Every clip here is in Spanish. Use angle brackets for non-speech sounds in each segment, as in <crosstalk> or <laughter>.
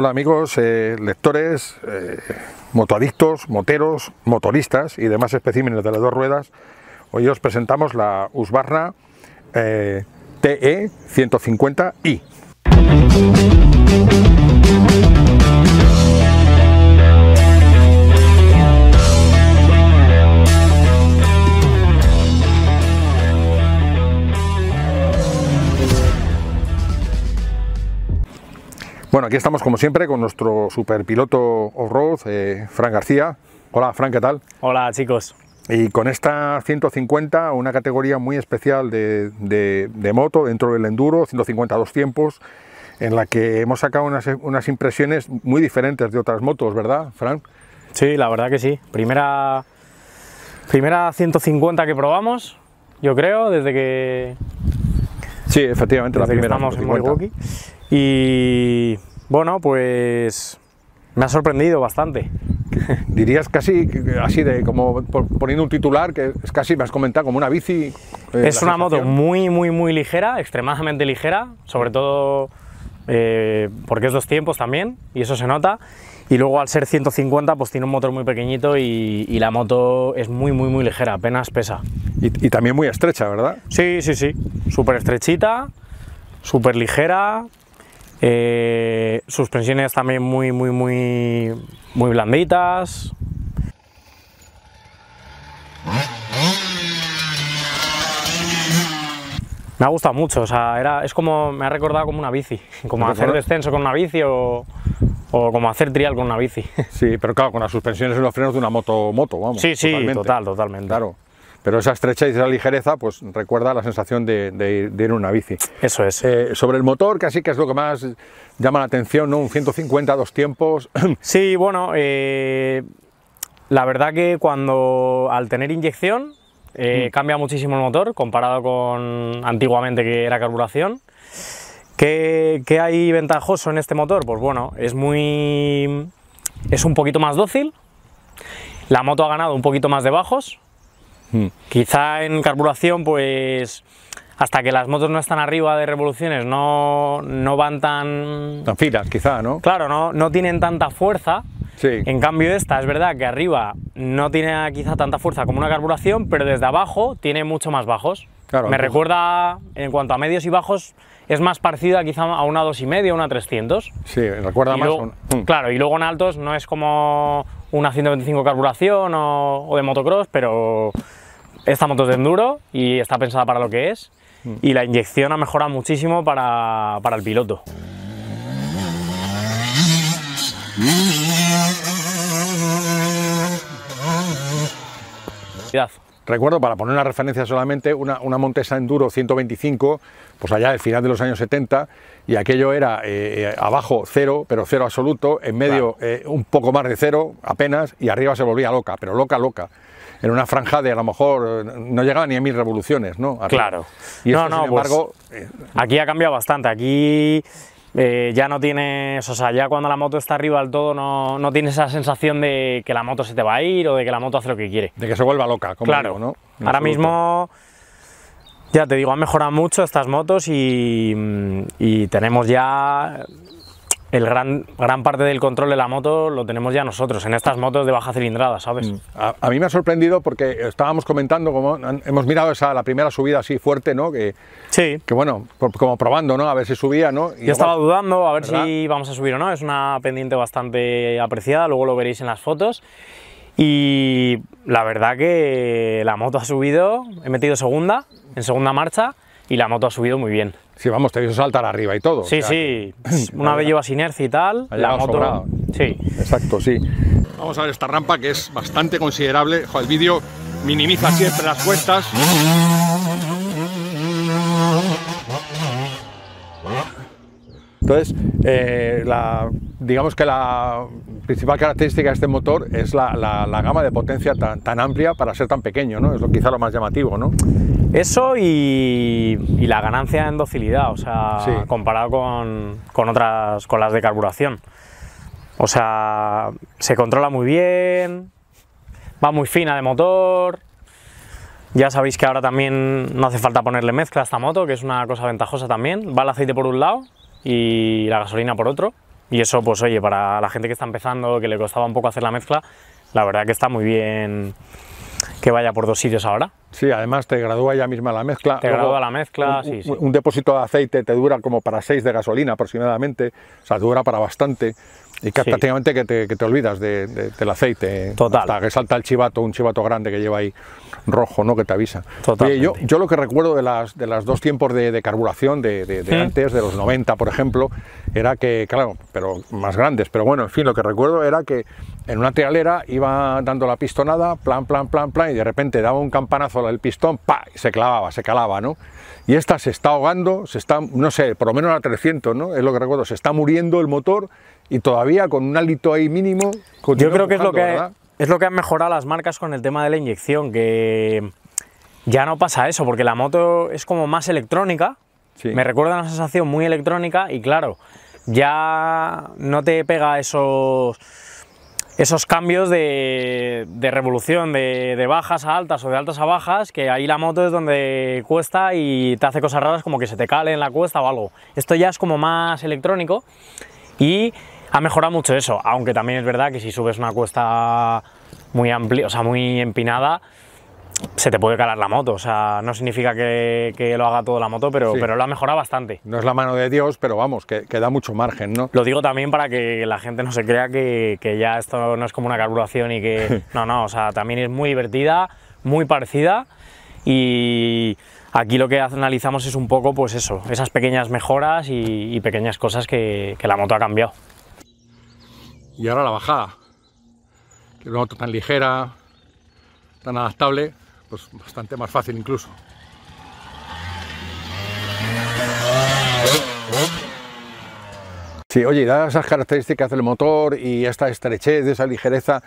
Hola amigos, eh, lectores, eh, motoadictos, moteros, motoristas y demás especímenes de las dos ruedas. Hoy os presentamos la Usbarra TE 150i. Bueno, aquí estamos como siempre con nuestro superpiloto piloto road eh, García. Hola, Fran, ¿qué tal? Hola, chicos. Y con esta 150, una categoría muy especial de, moto dentro del enduro, 150 dos tiempos, en la que hemos sacado unas, impresiones muy diferentes de otras motos, ¿verdad, Frank? Sí, la verdad que sí. Primera, primera 150 que probamos, yo creo, desde que... Sí, efectivamente, la primera. Que estamos en Milwaukee. Y bueno, pues me ha sorprendido bastante. <laughs> Dirías casi, así de como poniendo un titular, que es casi, me has comentado, como una bici. Eh, es una moto muy, muy, muy ligera, extremadamente ligera, sobre todo eh, porque es dos tiempos también, y eso se nota. Y luego al ser 150, pues tiene un motor muy pequeñito y, la moto es muy, muy, muy ligera, apenas pesa. Y, y también muy estrecha, ¿verdad? Sí, sí, sí. Súper estrechita, súper ligera, eh, suspensiones también muy, muy, muy, muy blanditas. Me ha gustado mucho, o sea, era, es como, me ha recordado como una bici, <laughs> como hacer descenso con una bici o, como hacer trial con una bici. <laughs> Sí, pero claro, con las suspensiones y los frenos de una moto, vamos. Sí, sí, total, totalmente. Claro. Pero esa estrecha y esa ligereza, pues recuerda la sensación de, ir, en una bici. Eso es. Eh, sobre el motor, así que es lo que más llama la atención, ¿no? Un 150, dos tiempos. <clears throat> Sí, bueno, eh, la verdad que cuando al tener inyección eh, mm. cambia muchísimo el motor comparado con antiguamente que era carburación. ¿Qué, ¿Qué, hay ventajoso en este motor? Pues bueno, es muy. es un poquito más dócil. La moto ha ganado un poquito más de bajos. Quizá en carburación, pues hasta que las motos no están arriba de revoluciones, no, no van tan... Tan finas, quizá, ¿no? Claro, no, no tienen tanta fuerza. Sí. En cambio esta es verdad que arriba no tiene quizá tanta fuerza como una carburación, pero desde abajo tiene mucho más bajos. Claro, Me recuerda, en cuanto a medios y bajos, es más parecida quizá a una 2,5, una 300. Sí, recuerda más. Mm. Claro, y luego en altos no es como una 125 carburación o, de motocross, pero esta moto es de enduro y está pensada para lo que es mm. y la inyección ha mejorado muchísimo para, para el piloto. Recuerdo, para poner una referencia solamente, una, una Montesa Enduro 125, pues allá al final de los años 70, y aquello era eh, eh, abajo cero, pero cero absoluto, en medio eh, un poco más de cero, apenas, y arriba se volvía loca, pero loca, loca. En una franja de a lo mejor no llegaba ni a mil revoluciones, ¿no? Claro. no, no, sin pues, embargo. aquí ha cambiado bastante. Aquí eh, ya no tienes, o sea, ya cuando la moto está arriba del todo no, no, tienes esa sensación de que la moto se te va a ir o de que la moto hace lo que quiere. De que se vuelva loca, claro. ¿no? Ahora mismo, ya te digo, han mejorado mucho estas motos y tenemos ya el gran, gran parte del control de la moto lo tenemos ya nosotros, en estas motos de baja cilindrada, ¿sabes? Mm. A, mí me ha sorprendido porque estábamos comentando, como hemos mirado esa, la primera subida así fuerte, ¿no? Que, sí. Que bueno, como probando, ¿no? A ver si subía, ¿no? Y Yo estaba dudando a ver si vamos a subir o no, es una pendiente bastante apreciada, luego lo veréis en las fotos. Y la verdad que la moto ha subido, he metido segunda, en segunda marcha, y la moto ha subido muy bien. Sí, vamos, te visto saltar arriba y todo. Sí, sí, una vez llevas inercia y tal, la moto... Sí. Exacto, sí. Vamos a ver esta rampa que es bastante considerable. el vídeo minimiza siempre las cuestas. Entonces, eh, digamos que la, principal característica de este motor es la, gama de potencia tan, amplia para ser tan pequeño, ¿no? Es lo, quizá lo más llamativo, ¿no? Eso y, la ganancia en docilidad, o sea, comparado con, otras, con las de carburación. O sea, se controla muy bien, va muy fina de motor. Ya sabéis que ahora también no hace falta ponerle mezcla a esta moto, que es una cosa ventajosa también. Va el aceite por un lado y la gasolina por otro. Y eso, pues oye, para la gente que está empezando, que le costaba un poco hacer la mezcla, la verdad que está muy bien que vaya por dos sitios ahora. Sí, además te gradúa ya misma la mezcla. Te gradúa la mezcla, sí, sí. Un depósito de aceite te dura como para seis de gasolina aproximadamente, o sea, dura para bastante y que prácticamente que te, olvidas de, de, del aceite. Total. Hasta que salta el chivato, un chivato grande que lleva ahí rojo, ¿no? Que te avisa. yo, lo que recuerdo de las, de las dos tiempos de, de carburación de, antes, de los 90, por ejemplo, era que, claro, pero más grandes, pero bueno, en fin, lo que recuerdo era que en una trialera iba dando la pistonada, plan, plan, plan, plan, y de repente daba un campanazo al pistón, pa, se clavaba, se calaba, ¿no? y esta se está ahogando, se está, no sé, por lo menos a 300, ¿no? Es lo que recuerdo, se está muriendo el motor y todavía con un alito ahí mínimo. Yo creo que es lo que es lo que han mejorado las marcas con el tema de la inyección, que ya no pasa eso, porque la moto es como más electrónica. Me recuerda una sensación muy electrónica y claro, ya no te pega esos esos cambios de, revolución, de, de, bajas a altas o de altas a bajas, que ahí la moto es donde cuesta y te hace cosas raras como que se te cale en la cuesta o algo. Esto ya es como más electrónico y ha mejorado mucho eso, aunque también es verdad que si subes una cuesta muy amplia, o sea, muy empinada, se te puede calar la moto, o sea, no significa que, lo haga toda la moto, pero, pero lo ha mejorado bastante. No es la mano de Dios, pero vamos, que, da mucho margen, ¿no? Lo digo también para que la gente no se crea que, ya esto no es como una carburación y que... <laughs> no, no, o sea, también es muy divertida, muy parecida y aquí lo que analizamos es un poco, pues eso, esas pequeñas mejoras y, pequeñas cosas que, la moto ha cambiado. Y ahora la bajada, que es una moto tan ligera, tan adaptable, pues bastante más fácil incluso. Sí, oye, dadas esas características del motor y esta estrechez, esa ligereza,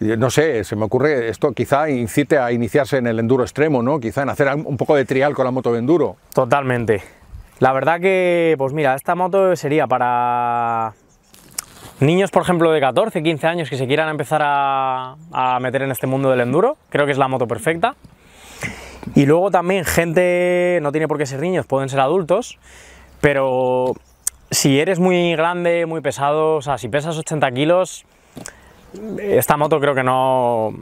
eh, no sé, se me ocurre, esto quizá incite a iniciarse en el enduro extremo, ¿no? Quizá en hacer un poco de trial con la moto de enduro. Totalmente. La verdad que, pues mira, esta moto sería para Niños, por ejemplo, de 14, 15 años que se quieran empezar a, meter en este mundo del enduro, creo que es la moto perfecta. Y luego también gente, no tiene por qué ser niños, pueden ser adultos, pero si eres muy grande, muy pesado, o sea, si pesas 80 kilos, esta moto creo que no,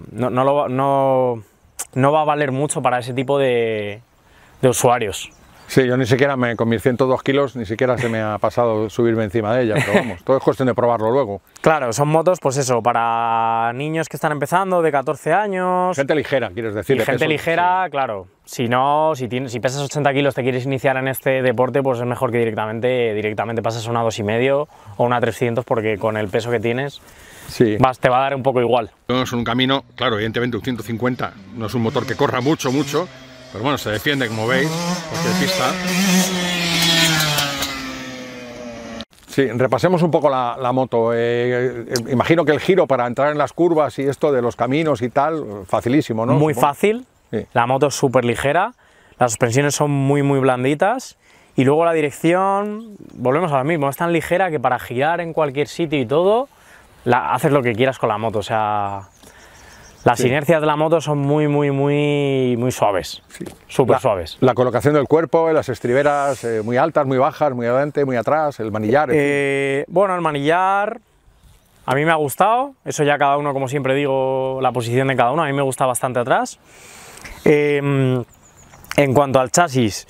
va a valer mucho para ese tipo de usuarios. Sí, yo ni siquiera me, con mis 102 kilos ni siquiera se me ha pasado subirme encima de ella, pero vamos, todo es cuestión de probarlo luego. Claro, son motos, pues eso, para niños que están empezando de 14 años. Gente ligera, quieres decir. Y gente ligera, claro. Si no, si, tienes, si pesas 80 kilos, te quieres iniciar en este deporte, pues es mejor que directamente, directamente pasas a una 2,5 o una 300, porque con el peso que tienes, sí. vas, te va a dar un poco igual. Es un camino, claro, evidentemente un 150 no es un motor que corra mucho, mucho, pero bueno, se defiende como veis, porque pista. Sí, repasemos un poco la, moto. Eh, eh, imagino que el giro para entrar en las curvas y esto de los caminos y tal, facilísimo, ¿no? Muy fácil. La moto es súper ligera, las suspensiones son muy, muy blanditas. Y luego la dirección, volvemos a lo mismo, es tan ligera que para girar en cualquier sitio y todo, haces lo que quieras con la moto. O sea, las inercias de la moto son muy, muy, muy, muy suaves. Sí. Súper suaves. La colocación del cuerpo, eh, las estriberas eh, muy altas, muy bajas, muy adelante, muy atrás, el manillar. Eh, bueno, el manillar a mí me ha gustado. Eso ya cada uno, como siempre digo, la posición de cada uno. A mí me gusta bastante atrás. Em, en cuanto al chasis,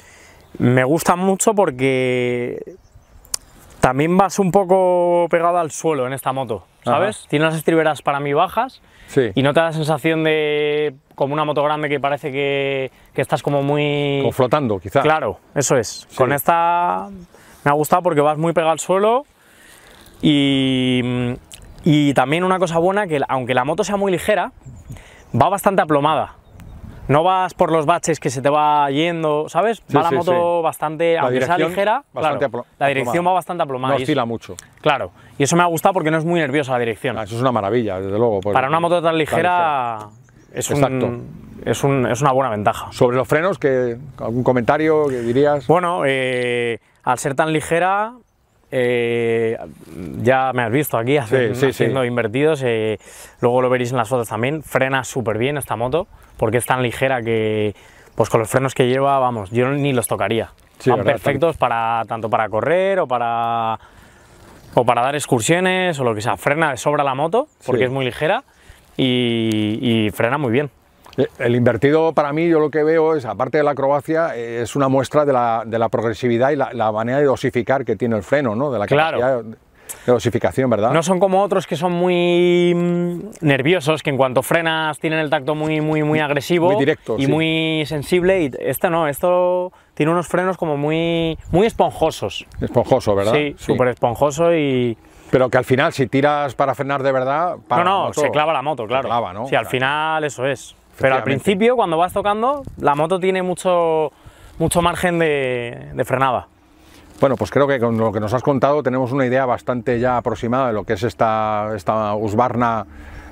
me gusta mucho porque también vas un poco pegado al suelo en esta moto. ¿sabes? Tiene las estriberas para mí bajas y no te da la sensación de como una moto grande que parece que, estás como muy... Como flotando, quizás. Claro, eso es. Con esta me ha gustado porque vas muy pegado al suelo y también una cosa buena que aunque la moto sea muy ligera, va bastante aplomada no vas por los baches que se te va yendo, ¿sabes? va la moto bastante, aunque sea ligera, la dirección va bastante aplomada. No oscila mucho. Claro, y eso me ha gustado porque no es muy nerviosa la dirección. Ah, eso es una maravilla, desde luego. Para una moto tan ligera, Es, una buena ventaja. ¿Sobre los frenos? ¿Algún comentario que dirías? Bueno, eh, al ser tan ligera, eh, ya me has visto aquí haciendo, invertidos, eh, luego lo veréis en las fotos también, frena súper bien esta moto porque es tan ligera que pues con los frenos que lleva, vamos, yo ni los tocaría. Son perfectos para tanto para correr o para o para dar excursiones o lo que sea. Frena de sobra la moto porque es muy ligera y, frena muy bien. Eh, el invertido para mí, yo lo que veo es, aparte de la acrobacia, eh, es una muestra de la, de la progresividad y la, manera de dosificar que tiene el freno, ¿no? claro. De ¿verdad? No son como otros que son muy mm, nerviosos, que en cuanto frenas tienen el tacto muy, muy, muy agresivo. Muy directo. Y muy sensible. Y este no, esto tiene unos frenos como muy, muy esponjosos. Esponjoso, ¿verdad? Sí, súper esponjoso y... Pero que al final, si tiras para frenar de verdad... Para no, no, se clava la moto, claro. Se clava, ¿no? Sí, al final eso es. Pero al principio, cuando vas tocando, la moto tiene mucho, mucho margen de frenada. Bueno, pues creo que con lo que nos has contado tenemos una idea bastante ya aproximada de lo que es esta, esta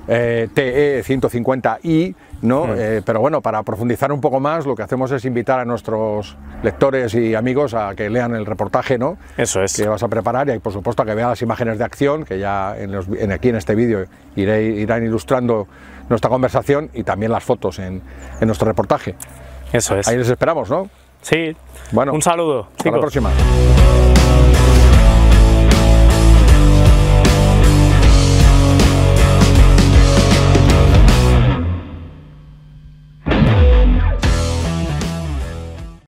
eh, TE 150i, ¿no? Hmm. Eh, pero bueno, para profundizar un poco más, lo que hacemos es invitar a nuestros lectores y amigos a que lean el reportaje, ¿no? Eso es. Que vas a preparar y, por supuesto, a que vean las imágenes de acción, que ya aquí en este vídeo irán ilustrando nuestra conversación y también las fotos en nuestro reportaje. Eso es. Ahí les esperamos, ¿no? Sí. Bueno, un saludo. Hasta la próxima.